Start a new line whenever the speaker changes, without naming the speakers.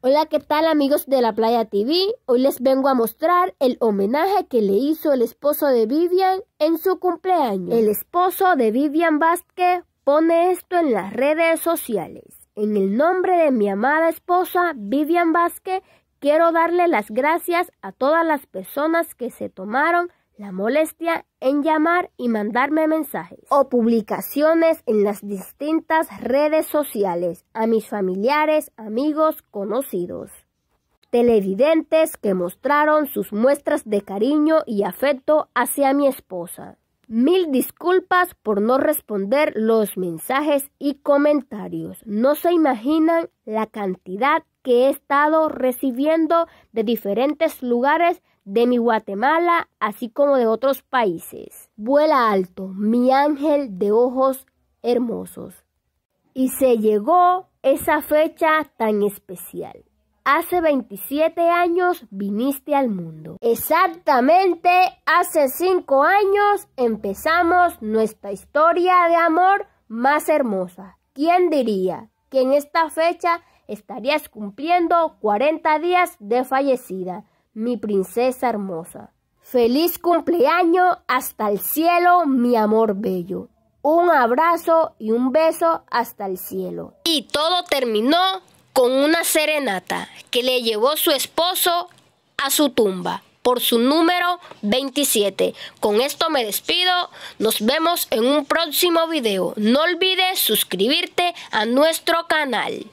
Hola, ¿qué tal amigos de la Playa TV? Hoy les vengo a mostrar el homenaje que le hizo el esposo de Vivian en su cumpleaños. El esposo de Vivian Vázquez pone esto en las redes sociales. En el nombre de mi amada esposa Vivian Vázquez, quiero darle las gracias a todas las personas que se tomaron la molestia en llamar y mandarme mensajes o publicaciones en las distintas redes sociales a mis familiares, amigos, conocidos. Televidentes que mostraron sus muestras de cariño y afecto hacia mi esposa. Mil disculpas por no responder los mensajes y comentarios. No se imaginan la cantidad que he estado recibiendo de diferentes lugares de mi Guatemala, así como de otros países. Vuela alto, mi ángel de ojos hermosos. Y se llegó esa fecha tan especial. Hace 27 años viniste al mundo. Exactamente, hace 5 años empezamos nuestra historia de amor más hermosa. ¿Quién diría que en esta fecha estarías cumpliendo 40 días de fallecida, mi princesa hermosa. Feliz cumpleaños hasta el cielo, mi amor bello. Un abrazo y un beso hasta el cielo.
Y todo terminó con
una serenata que le llevó su esposo a su tumba por su número 27. Con esto me despido, nos vemos en un próximo video. No olvides suscribirte a nuestro canal.